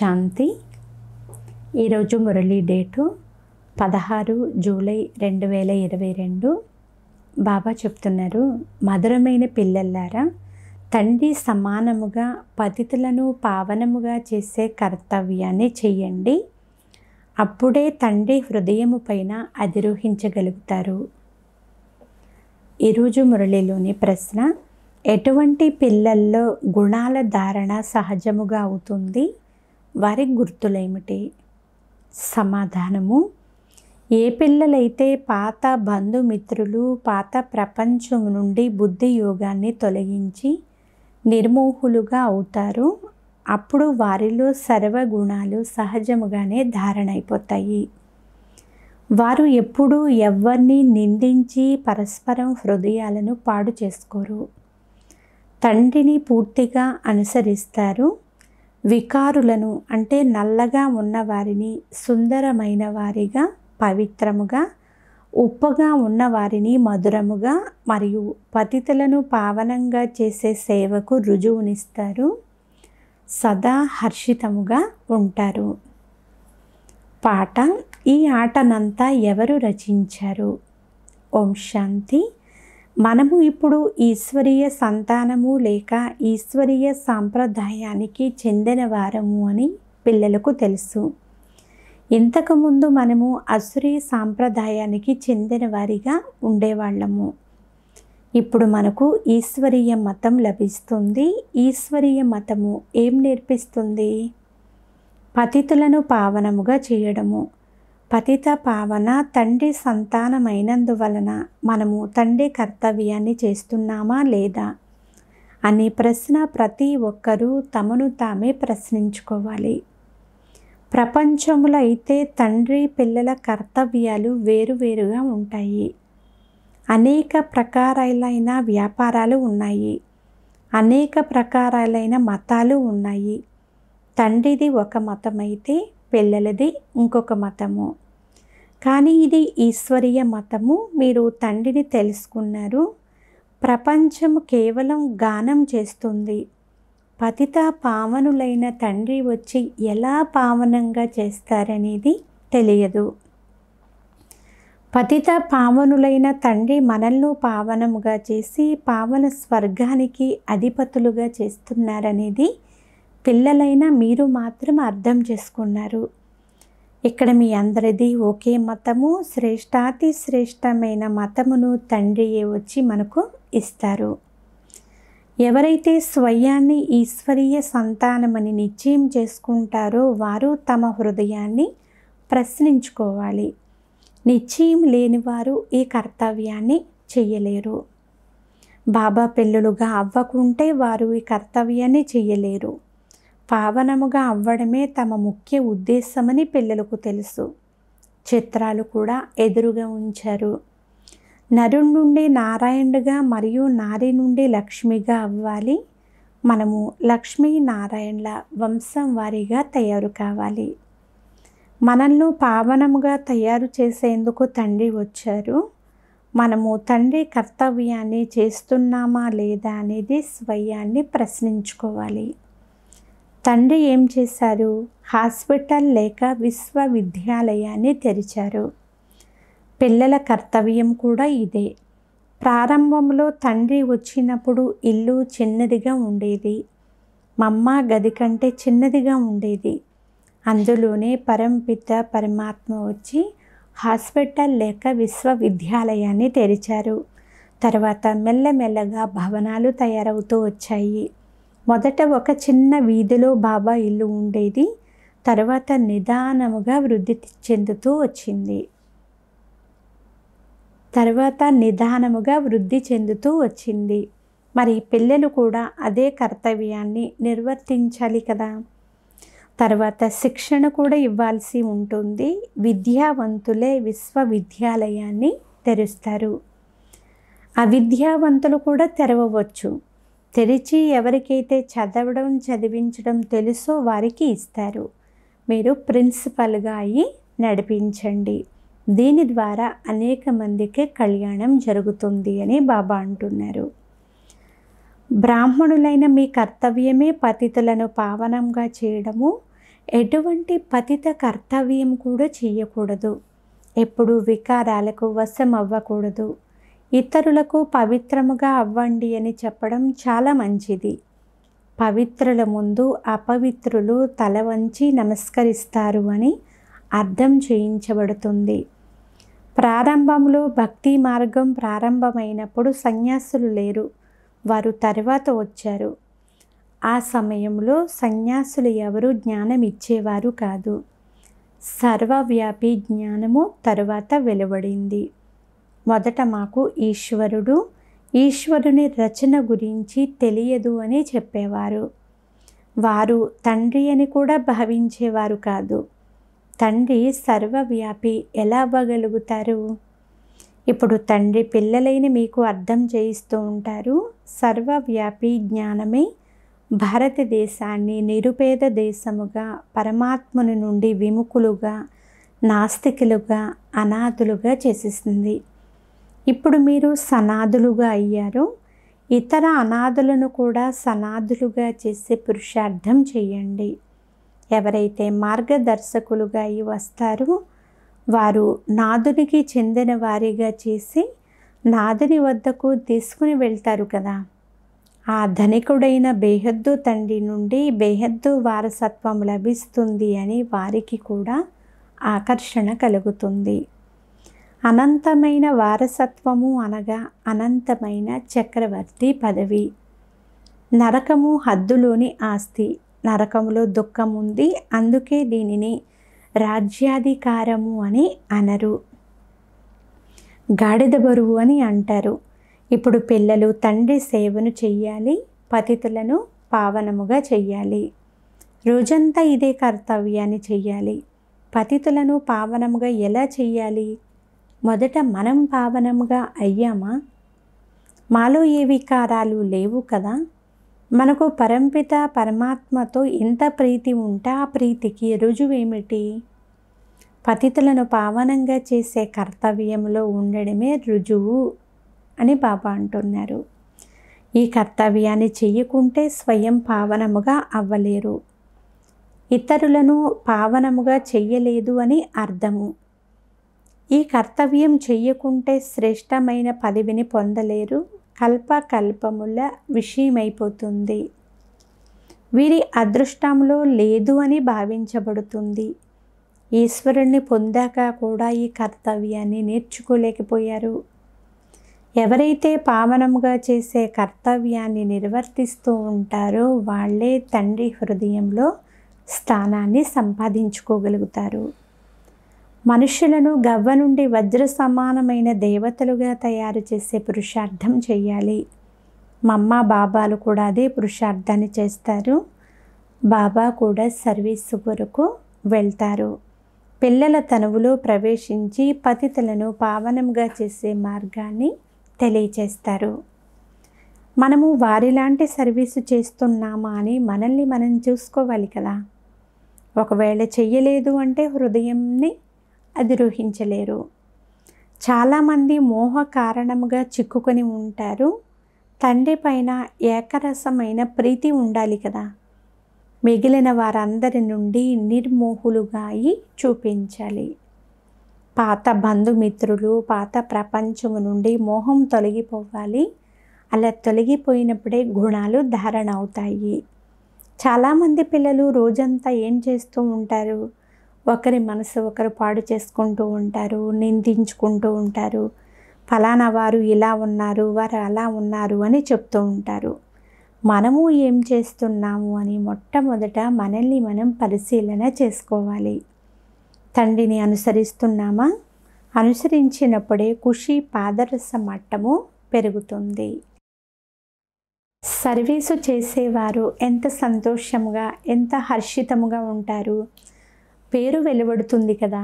శాంతి ఈరోజు మురళీ డేటు పదహారు జూలై రెండు వేల ఇరవై రెండు బాబా చెప్తున్నారు మధురమైన పిల్లలారా తండ్రి సమానముగా పతితులను పావనముగా చేసే కర్తవ్యాన్ని చెయ్యండి అప్పుడే తండ్రి హృదయము పైన అధిరోహించగలుగుతారు ఈరోజు మురళిలోని ప్రశ్న ఎటువంటి పిల్లల్లో గుణాల ధారణ సహజముగా అవుతుంది వారి గుర్తులేమిటి సమాధానము ఏ పిల్లలైతే పాత బంధుమిత్రులు పాత ప్రపంచం నుండి బుద్ధి యోగాన్ని తొలగించి నిర్మోహులుగా అవుతారు అప్పుడు వారిలో సర్వగుణాలు సహజముగానే ధారణైపోతాయి వారు ఎప్పుడూ ఎవరిని నిందించి పరస్పరం హృదయాలను పాడు చేసుకోరు తండ్రిని పూర్తిగా అనుసరిస్తారు వికారులను అంటే నల్లగా ఉన్నవారిని సుందరమైన వారిగా పవిత్రముగా ఉప్పగా ఉన్నవారిని మధురముగా మరియు పతితులను పావనంగా చేసే సేవకు రుజువునిస్తారు సదా హర్షితముగా ఉంటారు పాట ఈ ఆటనంతా ఎవరు రచించారు ఓం శాంతి మనము ఇప్పుడు ఈశ్వరీయ సంతానము లేక ఈశ్వరీయ సాంప్రదాయానికి చెందిన వారము అని పిల్లలకు తెలుసు ఇంతకుముందు మనము అసురీ సాంప్రదాయానికి చెందిన వారిగా ఉండేవాళ్ళము ఇప్పుడు మనకు ఈశ్వరీయ మతం లభిస్తుంది ఈశ్వరీయ మతము ఏం నేర్పిస్తుంది పతితులను పావనముగా చేయడము పతిత పావన తండ్రి సంతానమైనందువలన మనము తండ్రి కర్తవ్యాన్ని చేస్తున్నామా లేదా అనే ప్రశ్న ప్రతి ఒక్కరూ తమను తామే ప్రశ్నించుకోవాలి ప్రపంచంలో అయితే తండ్రి పిల్లల కర్తవ్యాలు వేరువేరుగా ఉంటాయి అనేక ప్రకారాలైన వ్యాపారాలు ఉన్నాయి అనేక ప్రకారాలైన మతాలు ఉన్నాయి తండ్రిది ఒక మతం అయితే పిల్లలది ఇంకొక మతము కానీ ఇది ఈశ్వరీయ మతము మీరు తండ్రిని తెలుసుకున్నారు ప్రపంచం కేవలం గానం చేస్తుంది పతిత పావనులైన తండ్రి వచ్చి ఎలా పావనంగా చేస్తారనేది తెలియదు పతిత పావనులైన తండ్రి మనల్ని పావనముగా చేసి పావన స్వర్గానికి అధిపతులుగా చేస్తున్నారనేది పిల్లలైనా మీరు మాత్రం అర్థం చేసుకున్నారు ఇక్కడ మీ అందరిది ఒకే మతము శ్రేష్టాతి శ్రేష్టమైన మతమును తండ్రియే వచ్చి మనకు ఇస్తారు ఎవరైతే స్వయాన్ని ఈశ్వరీయ సంతానమని నిశ్చయం చేసుకుంటారో వారు తమ హృదయాన్ని ప్రశ్నించుకోవాలి నిశ్చయం లేనివారు ఈ కర్తవ్యాన్ని చేయలేరు బాబా పిల్లలుగా అవ్వకుంటే వారు ఈ కర్తవ్యాన్ని చేయలేరు పావనముగా అవ్వడమే తమ ముఖ్య ఉద్దేశమని పిల్లలకు తెలుసు చిత్రాలు కూడా ఎదురుగా ఉంచారు నరుణ్ నుండి నారాయణుడిగా మరియు నారి నుండి లక్ష్మిగా అవ్వాలి మనము లక్ష్మీ నారాయణుల వంశం వారిగా తయారు కావాలి మనల్ని పావనముగా తయారు చేసేందుకు తండ్రి వచ్చారు మనము తండ్రి కర్తవ్యాన్ని చేస్తున్నామా లేదా అనేది స్వయాన్ని ప్రశ్నించుకోవాలి తండ్రి ఏం చేశారు హాస్పిటల్ లేక విశ్వవిద్యాలయాన్ని తెరిచారు పిల్లల కర్తవ్యం కూడా ఇదే ప్రారంభంలో తండ్రి వచ్చినప్పుడు ఇల్లు చిన్నదిగా ఉండేది మమ్మ గది కంటే చిన్నదిగా ఉండేది అందులోనే పరంపిత పరమాత్మ వచ్చి హాస్పిటల్ లేక విశ్వవిద్యాలయాన్ని తెరిచారు తర్వాత మెల్లమెల్లగా భవనాలు తయారవుతూ వచ్చాయి మొదట ఒక చిన్న వీధిలో బాబా ఇల్లు ఉండేది తర్వాత నిదానముగా వృద్ధి చెందుతూ వచ్చింది తర్వాత నిదానముగా వృద్ధి చెందుతూ వచ్చింది మరి పిల్లలు కూడా అదే కర్తవ్యాన్ని నిర్వర్తించాలి కదా తర్వాత శిక్షణ కూడా ఇవ్వాల్సి ఉంటుంది విద్యావంతులే విశ్వవిద్యాలయాన్ని తెరుస్తారు అవిద్యావంతులు కూడా తెరవవచ్చు తెరిచి ఎవరికైతే చదవడం చదివించడం తెలుసో వారికి ఇస్తారు మీరు ప్రిన్సిపల్గా అయి నడిపించండి దీని ద్వారా అనేక మందికి కళ్యాణం జరుగుతుంది అని బాబా అంటున్నారు బ్రాహ్మణులైన మీ కర్తవ్యమే పతితులను పావనంగా చేయడము ఎటువంటి పతిత కర్తవ్యం కూడా చేయకూడదు ఎప్పుడు వికారాలకు వశం అవ్వకూడదు ఇతరులకు పవిత్రముగా అవ్వండి అని చెప్పడం చాలా మంచిది పవిత్రుల ముందు అపవిత్రులు తల వంచి నమస్కరిస్తారు అని అర్థం చేయించబడుతుంది ప్రారంభంలో భక్తి మార్గం ప్రారంభమైనప్పుడు సన్యాసులు లేరు వారు తర్వాత వచ్చారు ఆ సమయంలో సన్యాసులు ఎవరు జ్ఞానం ఇచ్చేవారు కాదు సర్వవ్యాపి జ్ఞానము తరువాత వెలువడింది మొదట మాకు ఈశ్వరుడు ఈశ్వరుని రచన గురించి తెలియదు అని చెప్పేవారు వారు తండ్రి అని కూడా భావించేవారు కాదు తండ్రి సర్వవ్యాపి ఎలా అవ్వగలుగుతారు ఇప్పుడు తండ్రి పిల్లలైన మీకు అర్థం చేయిస్తూ ఉంటారు సర్వవ్యాపి జ్ఞానమే భారతదేశాన్ని నిరుపేద దేశముగా పరమాత్మను నుండి విముఖులుగా నాస్తికులుగా అనాథులుగా చేసిస్తుంది ఇప్పుడు మీరు సనాదులుగా అయ్యారు ఇతర అనాథులను కూడా సనాదులుగా చేసే పురుషార్థం చేయండి ఎవరైతే మార్గదర్శకులుగా అయి వస్తారో వారు నాదునికి చెందిన వారిగా చేసి నాదుని వద్దకు తీసుకుని వెళ్తారు కదా ఆ ధనికుడైన బేహద్దు తండ్రి నుండి బేహద్దు వారసత్వం లభిస్తుంది అని వారికి కూడా ఆకర్షణ కలుగుతుంది అనంతమైన వారసత్వము అనగా అనంతమైన చక్రవర్తి పదవి నరకము హద్దులోని ఆస్తి నరకములో దుఃఖం ఉంది అందుకే దీనిని రాజ్యాధికారము అని అనరు గాడిద బరువు అని అంటారు ఇప్పుడు పిల్లలు తండ్రి సేవను చెయ్యాలి పతితులను పావనముగా చెయ్యాలి రోజంతా ఇదే కర్తవ్యాన్ని చెయ్యాలి పతితులను పావనముగా ఎలా చెయ్యాలి మొదట మనం పావనంగా అయ్యామా మాలో ఏ వికారాలు లేవు కదా మనకు పరంపిత పరమాత్మతో ఎంత ప్రీతి ఉంటే ఆ ప్రీతికి రుజువేమిటి పతితులను పావనంగా చేసే కర్తవ్యంలో ఉండడమే రుజువు అని బాబా అంటున్నారు ఈ కర్తవ్యాన్ని చేయకుంటే స్వయం పావనముగా అవ్వలేరు ఇతరులను పావనముగా చెయ్యలేదు అని అర్థము ఈ కర్తవ్యం చెయ్యకుంటే శ్రేష్టమైన పదవిని పొందలేరు కల్పకల్పముల విషయమైపోతుంది వీరి అదృష్టంలో లేదు అని భావించబడుతుంది ఈశ్వరుణ్ణి పొందాక కూడా ఈ కర్తవ్యాన్ని నేర్చుకోలేకపోయారు ఎవరైతే పావనముగా చేసే కర్తవ్యాన్ని నిర్వర్తిస్తూ ఉంటారో వాళ్ళే తండ్రి హృదయంలో స్థానాన్ని సంపాదించుకోగలుగుతారు మనుషులను గవ్వ నుండి వజ్ర సమానమైన దేవతలుగా తయారు చేసే పురుషార్థం చేయాలి మా అమ్మ బాబాలు కూడా అదే పురుషార్థాన్ని చేస్తారు బాబా కూడా సర్వీసు కొరకు వెళ్తారు పిల్లల తనువులో ప్రవేశించి పతితలను పావనంగా చేసే మార్గాన్ని తెలియచేస్తారు మనము వారిలాంటి సర్వీసు చేస్తున్నామా అని మనల్ని మనం చూసుకోవాలి కదా ఒకవేళ చెయ్యలేదు అంటే హృదయంని అధిరోహించలేరు చాలామంది మోహ కారణముగా చిక్కుకొని ఉంటారు తండ్రి పైన ఏకరసమైన ప్రీతి ఉండాలి కదా మిగిలిన వారందరి నుండి నిర్మోహులుగా చూపించాలి పాత బంధుమిత్రులు పాత ప్రపంచము నుండి మోహం తొలగిపోవాలి అలా తొలగిపోయినప్పుడే గుణాలు ధారణ అవుతాయి చాలామంది పిల్లలు రోజంతా ఏం చేస్తూ ఉంటారు ఒకరి మనసు ఒకరు పాడు చేసుకుంటూ ఉంటారు నిందించుకుంటూ ఉంటారు ఫలానా వారు ఇలా ఉన్నారు వారు అలా ఉన్నారు అని చెప్తూ ఉంటారు మనము ఏం చేస్తున్నాము అని మొట్టమొదట మనల్ని మనం పరిశీలన చేసుకోవాలి తండ్రిని అనుసరిస్తున్నామా అనుసరించినప్పుడే ఖుషి పాదరస మట్టము పెరుగుతుంది సర్వీసు చేసేవారు ఎంత సంతోషంగా ఎంత హర్షితముగా ఉంటారు పేరు వెలువడుతుంది కదా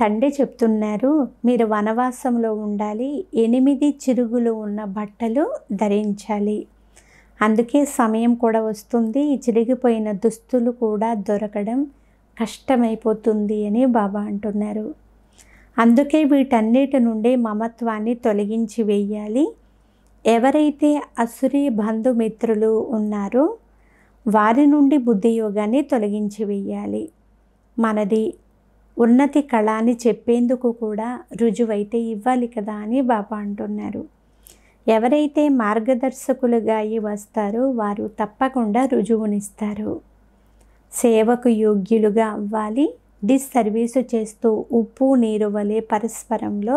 తండ్రి చెప్తున్నారు మీరు వనవాసంలో ఉండాలి ఎనిమిది చిరుగులు ఉన్న బట్టలు ధరించాలి అందుకే సమయం కూడా వస్తుంది చిరిగిపోయిన దుస్తులు కూడా దొరకడం కష్టమైపోతుంది అని బాబా అంటున్నారు అందుకే వీటన్నిటి నుండి మమత్వాన్ని తొలగించి వేయాలి ఎవరైతే అసురి బంధుమిత్రులు ఉన్నారో వారి నుండి బుద్ధియోగాన్ని తొలగించి వేయాలి మనది ఉన్నతి కళ అని చెప్పేందుకు కూడా రుజువైతే ఇవ్వాలి కదా అని బాబా అంటున్నారు ఎవరైతే మార్గదర్శకులుగా అయి వస్తారో వారు తప్పకుండా రుజువునిస్తారు సేవకు యోగ్యులుగా అవ్వాలి డిస్ సర్వీసు చేస్తూ ఉప్పు నీరు వలె పరస్పరంలో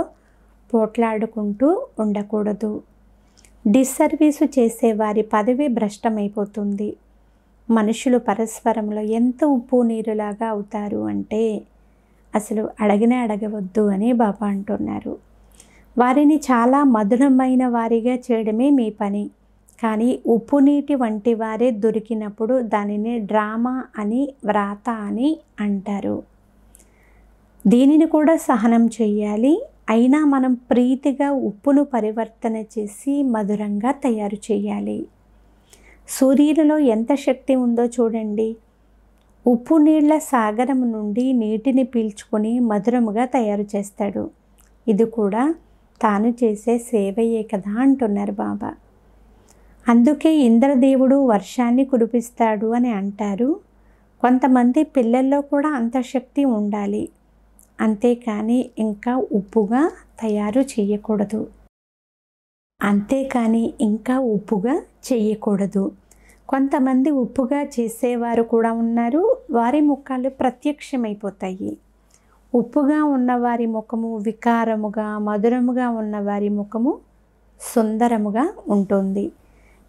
పోట్లాడుకుంటూ ఉండకూడదు డిస్ సర్వీసు చేసే వారి పదవి భ్రష్టమైపోతుంది మనుషులు పరస్పరంలో ఎంత ఉప్పు నీరులాగా అవుతారు అంటే అసలు అడగిన అడగవద్దు అని బాబా అంటున్నారు వారిని చాలా మధురమైన వారిగా చేయడమే మీ పని కానీ ఉప్పు నీటి వంటి వారే దొరికినప్పుడు దానిని డ్రామా అని వ్రాత అని అంటారు దీనిని కూడా సహనం చేయాలి అయినా మనం ప్రీతిగా ఉప్పును పరివర్తన చేసి మధురంగా తయారు చేయాలి సూర్యులలో ఎంత శక్తి ఉందో చూడండి ఉప్పు నీళ్ల సాగరం నుండి నీటిని పీల్చుకొని మధురముగా తయారు చేస్తాడు ఇది కూడా తాను చేసే సేవయే కదా అంటున్నారు బాబా అందుకే ఇంద్రదేవుడు వర్షాన్ని కురిపిస్తాడు అని అంటారు కొంతమంది పిల్లల్లో కూడా అంతశక్తి ఉండాలి అంతేకాని ఇంకా ఉప్పుగా తయారు చేయకూడదు అంతేకాని ఇంకా ఉప్పుగా చేయకూడదు కొంతమంది ఉప్పుగా చేసేవారు కూడా ఉన్నారు వారి ముఖాలు ప్రత్యక్షమైపోతాయి ఉప్పుగా ఉన్నవారి ముఖము వికారముగా మధురముగా ఉన్నవారి ముఖము సుందరముగా ఉంటుంది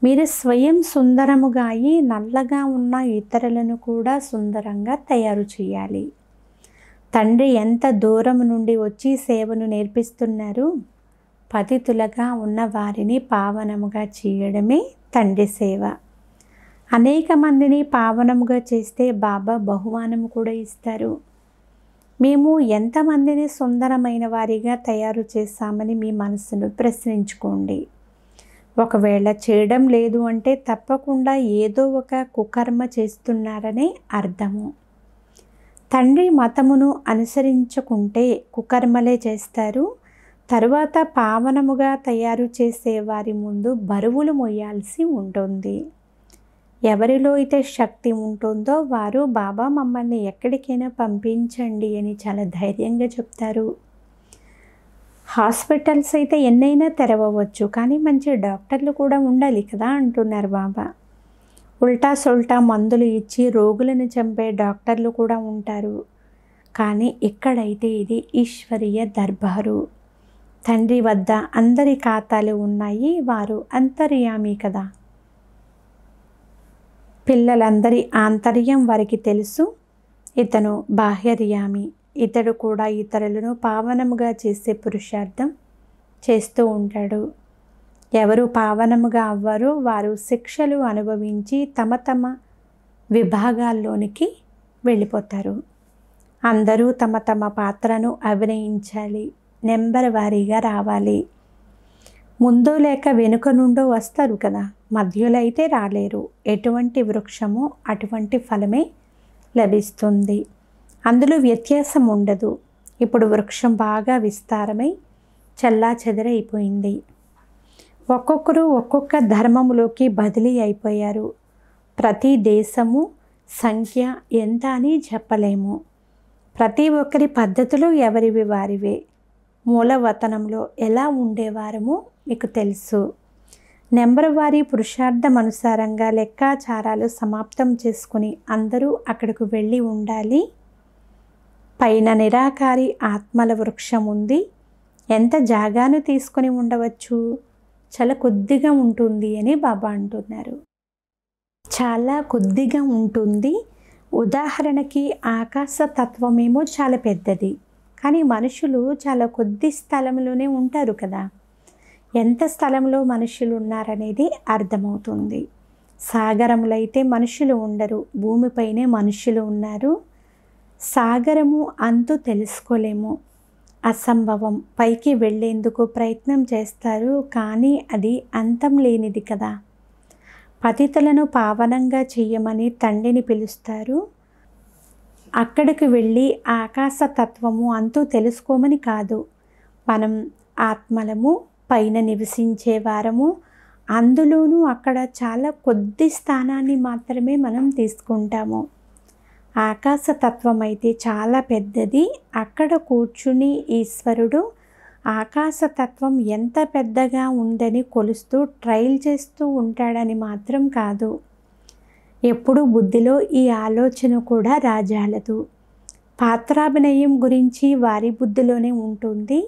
మీరు స్వయం సుందరముగా అయి నల్లగా ఉన్న ఇతరులను కూడా సుందరంగా తయారు చేయాలి తండ్రి ఎంత దూరం నుండి వచ్చి సేవను నేర్పిస్తున్నారు పతితులగా ఉన్న వారిని పావనముగా చేయడమే తండ్రి సేవ అనేక మందిని పావనముగా చేస్తే బాబా బహుమానం కూడా ఇస్తారు మేము ఎంతమందిని సుందరమైన వారిగా తయారు చేస్తామని మీ మనసును ప్రశ్నించుకోండి ఒకవేళ చేయడం లేదు అంటే తప్పకుండా ఏదో ఒక కుకర్మ చేస్తున్నారనే అర్థము తండ్రి మతమును అనుసరించకుంటే కుకర్మలే చేస్తారు తరువాత పావనముగా తయారు చేసే వారి ముందు బరువులు మొయ్యాల్సి ఉంటుంది ఎవరిలో అయితే శక్తి ఉంటుందో వారు బాబా మమ్మల్ని ఎక్కడికైనా పంపించండి అని చాలా ధైర్యంగా చెప్తారు హాస్పిటల్స్ అయితే ఎన్నైనా తెరవవచ్చు కానీ మంచి డాక్టర్లు కూడా ఉండాలి కదా అంటున్నారు బాబా ఉల్టా సొల్టా మందులు ఇచ్చి రోగులను చంపే డాక్టర్లు కూడా ఉంటారు కానీ ఇక్కడైతే ఇది ఈశ్వరీయ దర్బారు తండ్రి వద్ద అందరి ఖాతాలు ఉన్నాయి వారు అంతర్యామి కదా పిల్లలందరి ఆంతర్యం వారికి తెలుసు ఇతను బాహ్యర్యామి ఇతడు కూడా ఇతరులను పావనముగా చేసే పురుషార్థం చేస్తూ ఉంటాడు ఎవరు పావనముగా అవ్వరో వారు శిక్షలు అనుభవించి తమ తమ విభాగాల్లోనికి వెళ్ళిపోతారు అందరూ తమ తమ పాత్రను అభినయించాలి నెంబర్ వారీగా రావాలి ముందో లేక వెనుక నుండో వస్తారు కదా మధ్యలో అయితే రాలేరు ఎటువంటి వృక్షమో అటువంటి ఫలమే లభిస్తుంది అందులో వ్యత్యాసం ఉండదు ఇప్పుడు వృక్షం బాగా విస్తారమై చల్లా చెదరైపోయింది ఒక్కొక్కరు ఒక్కొక్క ధర్మములోకి బదిలీ అయిపోయారు ప్రతి దేశము సంఖ్య ఎంత అని చెప్పలేము ప్రతి ఒక్కరి పద్ధతులు ఎవరివి వారివే మూలవతనంలో ఎలా ఉండేవారమో మీకు తెలుసు నెంబర్ వారి పురుషార్థం అనుసారంగా లెక్కాచారాలు సమాప్తం చేసుకుని అందరూ అక్కడికి వెళ్ళి ఉండాలి పైన నిరాకారి ఆత్మల వృక్షం ఉంది ఎంత జాగాను తీసుకొని ఉండవచ్చు చాలా కొద్దిగా ఉంటుంది అని బాబా అంటున్నారు చాలా కొద్దిగా ఉంటుంది ఉదాహరణకి ఆకాశ తత్వమేమో చాలా పెద్దది కానీ మనుషులు చాలా కొద్ది స్థలంలోనే ఉంటారు కదా ఎంత స్థలంలో మనుషులు ఉన్నారనేది అర్థమవుతుంది సాగరములు అయితే మనుషులు ఉండరు భూమిపైనే మనుషులు ఉన్నారు సాగరము అంతు తెలుసుకోలేము అసంభవం పైకి వెళ్ళేందుకు ప్రయత్నం చేస్తారు కానీ అది అంతం లేనిది కదా పతితలను పావనంగా చేయమని తండ్రిని పిలుస్తారు అక్కడికి వెళ్ళి ఆకాశతత్వము అంతు తెలుసుకోమని కాదు మనం ఆత్మలము పైన నివసించే వారము అందులోనూ అక్కడ చాలా కొద్ది స్థానాన్ని మాత్రమే మనం తీసుకుంటాము ఆకాశతత్వం అయితే చాలా పెద్దది అక్కడ కూర్చుని ఈశ్వరుడు ఆకాశతత్వం ఎంత పెద్దగా ఉందని కొలుస్తూ ట్రైల్ చేస్తూ ఉంటాడని మాత్రం కాదు ఎప్పుడు బుద్ధిలో ఈ ఆలోచన కూడా రాజాలదు పాత్రాభినయం గురించి వారి బుద్ధిలోనే ఉంటుంది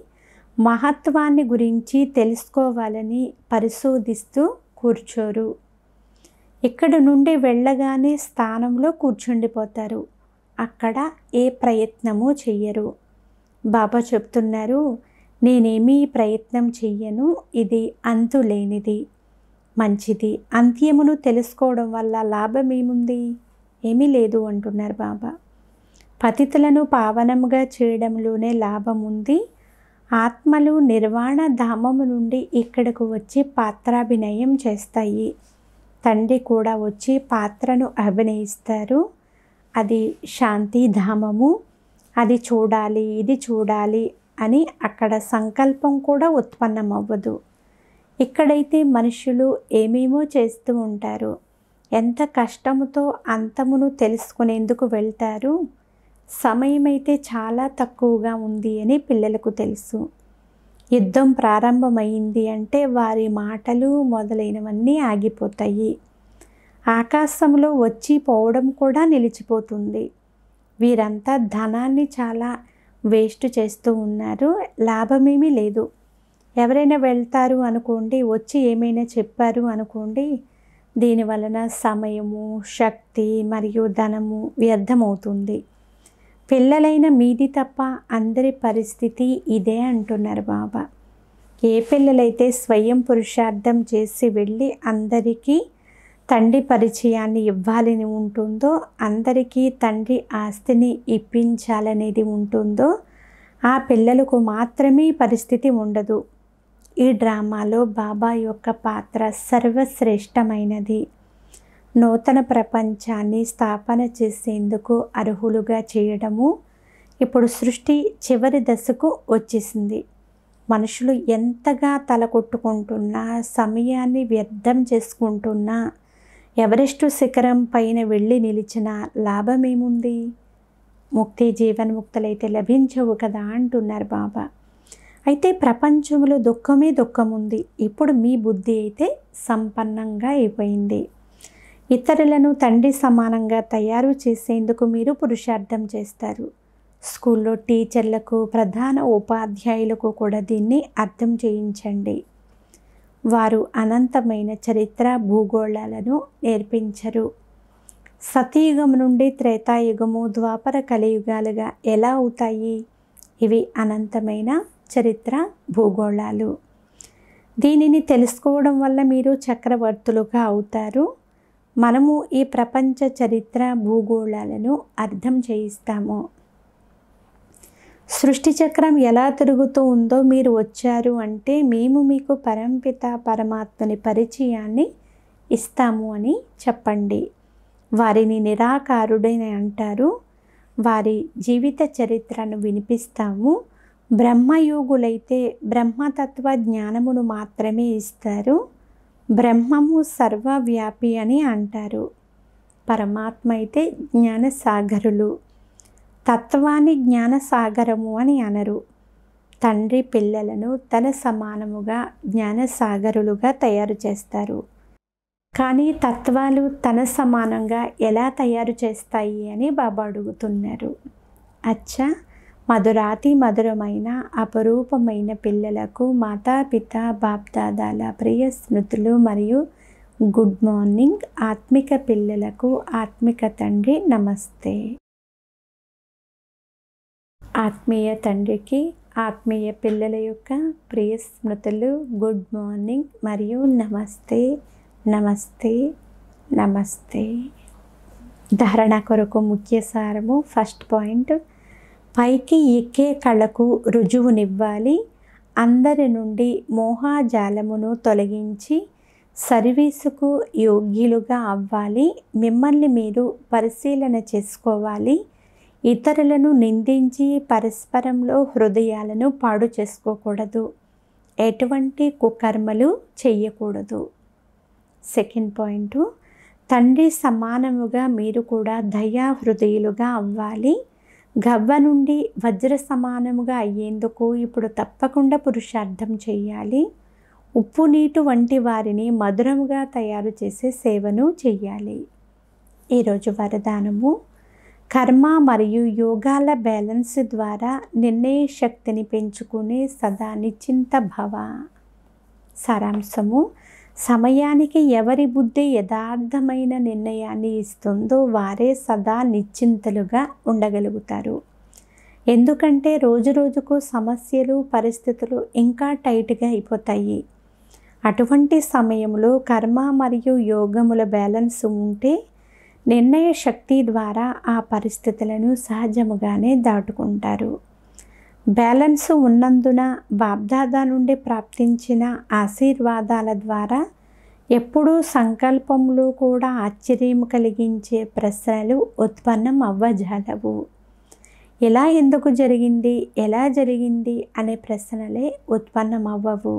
మహత్వాన్ని గురించి తెలుసుకోవాలని పరిశోధిస్తూ కూర్చోరు ఇక్కడ నుండి వెళ్ళగానే స్థానంలో కూర్చుండిపోతారు అక్కడ ఏ ప్రయత్నము చెయ్యరు బాబా చెప్తున్నారు నేనేమీ ప్రయత్నం చెయ్యను ఇది అంతులేనిది మంచిది అంత్యమును తెలుసుకోవడం వల్ల లాభం ఏముంది ఏమీ లేదు అంటున్నారు బాబా పతితులను పావనంగా చేయడంలోనే లాభం ఉంది ఆత్మలు నిర్వాణ ధామము నుండి ఇక్కడకు వచ్చి పాత్రాభినయం చేస్తాయి తండ్రి కూడా వచ్చి పాత్రను అభినయిస్తారు అది శాంతి ధామము అది చూడాలి ఇది చూడాలి అని అక్కడ సంకల్పం కూడా ఉత్పన్నమవ్వదు ఇక్కడైతే మనుషులు ఏమేమో చేస్తూ ఉంటారు ఎంత కష్టముతో అంతమును తెలుసుకునేందుకు వెళ్తారు సమయమైతే చాలా తక్కువగా ఉంది అని పిల్లలకు తెలుసు యుద్ధం ప్రారంభమైంది అంటే వారి మాటలు మొదలైనవన్నీ ఆగిపోతాయి ఆకాశంలో వచ్చి పోవడం కూడా నిలిచిపోతుంది వీరంతా ధనాన్ని చాలా వేస్ట్ చేస్తూ ఉన్నారు లాభమేమీ లేదు ఎవరైనా వెళ్తారు అనుకోండి వచ్చి ఏమైనా చెప్పారు అనుకోండి దీని వలన సమయము శక్తి మరియు ధనము వ్యర్థమవుతుంది పిల్లలైన మీది తప్ప అందరి పరిస్థితి ఇదే అంటున్నారు బాబా ఏ పిల్లలైతే స్వయం పురుషార్థం చేసి వెళ్ళి అందరికీ తండ్రి పరిచయాన్ని ఇవ్వాలని ఉంటుందో అందరికీ తండ్రి ఆస్తిని ఇప్పించాలనేది ఉంటుందో ఆ పిల్లలకు మాత్రమే పరిస్థితి ఉండదు ఈ డ్రామాలో బాబా యొక్క పాత్ర సర్వశ్రేష్టమైనది నూతన ప్రపంచాన్ని స్థాపన చేసేందుకు అర్హులుగా చేయడము ఇప్పుడు సృష్టి చివరి దశకు వచ్చేసింది మనుషులు ఎంతగా తలకొట్టుకుంటున్నా సమయాన్ని వ్యర్థం చేసుకుంటున్నా ఎవరెస్టు శిఖరం పైన వెళ్ళి నిలిచిన లాభమేముంది ముక్తి జీవన్ముక్తులైతే లభించవు కదా అంటున్నారు బాబా అయితే ప్రపంచంలో దుఃఖమే దుఃఖం ఉంది ఇప్పుడు మీ బుద్ధి అయితే సంపన్నంగా అయిపోయింది ఇతరులను తండ్రి సమానంగా తయారు చేసేందుకు మీరు పురుషార్థం చేస్తారు స్కూల్లో టీచర్లకు ప్రధాన ఉపాధ్యాయులకు కూడా దీన్ని అర్థం చేయించండి వారు అనంతమైన చరిత్ర భూగోళాలను నేర్పించరు సతీయుగం నుండి త్రేతాయుగము ద్వాపర కలియుగాలుగా ఎలా అవుతాయి ఇవి అనంతమైన చరిత్ర భూగోళాలు దీనిని తెలుసుకోవడం వల్ల మీరు చక్రవర్తులుగా అవుతారు మనము ఈ ప్రపంచ చరిత్ర భూగోళాలను అర్థం చేయిస్తాము సృష్టి చక్రం ఎలా తిరుగుతూ ఉందో మీరు వచ్చారు అంటే మేము మీకు పరంపిత పరమాత్మని పరిచయాన్ని ఇస్తాము అని చెప్పండి వారిని నిరాకారుడని అంటారు వారి జీవిత చరిత్రను వినిపిస్తాము బ్రహ్మయోగులైతే బ్రహ్మతత్వ జ్ఞానమును మాత్రమే ఇస్తారు బ్రహ్మము సర్వవ్యాపి అని అంటారు పరమాత్మ అయితే జ్ఞానసాగరులు తత్వాన్ని జ్ఞానసాగరము అని అనరు తండ్రి పిల్లలను తన సమానముగా జ్ఞానసాగరులుగా తయారు చేస్తారు కానీ తత్వాలు తన సమానంగా ఎలా తయారు చేస్తాయి అని బాబా అడుగుతున్నారు అచ్చా మధురాతి మధురమైన అపరూపమైన పిల్లలకు మాతాపిత బాప్దాదాల ప్రియ స్మృతులు మరియు గుడ్ మార్నింగ్ ఆత్మిక పిల్లలకు ఆత్మిక తండ్రి నమస్తే ఆత్మీయ తండ్రికి ఆత్మీయ పిల్లల యొక్క ప్రియ స్మృతులు గుడ్ మార్నింగ్ మరియు నమస్తే నమస్తే నమస్తే ధారణ కొరకు ముఖ్య సారము ఫస్ట్ పాయింట్ పైకి ఎక్కే కళకు రుజువునివ్వాలి అందరి నుండి మోహాజాలమును తొలగించి సర్వీసుకు యోగ్యులుగా అవ్వాలి మిమ్మల్ని మీరు పరిశీలన చేసుకోవాలి ఇతరులను నిందించి పరస్పరంలో హృదయాలను పాడు చేసుకోకూడదు ఎటువంటి కుకర్మలు చేయకూడదు సెకండ్ పాయింట్ తండ్రి సమానముగా మీరు కూడా దయా హృదయులుగా అవ్వాలి గవ్వ నుండి వజ్ర సమానముగా అయ్యేందుకు ఇప్పుడు తప్పకుండా పురుషార్థం చేయాలి ఉప్పు నీటి వంటి వారిని మధురముగా తయారు చేసే సేవను చేయాలి ఈరోజు వరదానము కర్మ మరియు యోగాల బ్యాలెన్స్ ద్వారా నిర్ణయ శక్తిని పెంచుకునే సదా నిశ్చింత భవ సారాంశము సమయానికి ఎవరి బుద్ధి యథార్థమైన నిర్ణయాన్ని ఇస్తుందో వారే సదా నిశ్చింతలుగా ఉండగలుగుతారు ఎందుకంటే రోజు రోజుకు సమస్యలు పరిస్థితులు ఇంకా టైట్గా అయిపోతాయి అటువంటి సమయంలో కర్మ మరియు యోగముల బ్యాలెన్స్ ఉంటే నిర్ణయ శక్తి ద్వారా ఆ పరిస్థితులను సహజముగానే దాటుకుంటారు బ్యాలెన్స్ ఉన్నందున బాబ్దాదా నుండి ప్రాప్తించిన ఆశీర్వాదాల ద్వారా ఎప్పుడూ సంకల్పంలో కూడా ఆశ్చర్యం కలిగించే ప్రశ్నలు ఉత్పన్నం అవ్వజాలవు ఎలా ఎందుకు జరిగింది ఎలా జరిగింది అనే ప్రశ్నలే ఉత్పన్నం అవ్వవు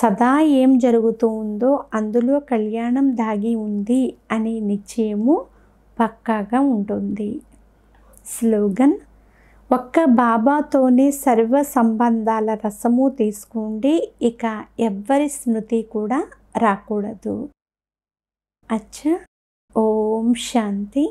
సదా ఏం జరుగుతూ ఉందో అందులో కళ్యాణం దాగి ఉంది అనే నిశ్చయము పక్కాగా ఉంటుంది స్లోగన్ ఒక్క బాబాతోనే సర్వ సంబంధాల రసము తీసుకోండి ఇక ఎవ్వరి స్మృతి కూడా రాకూడదు అచ్చా ఓం శాంతి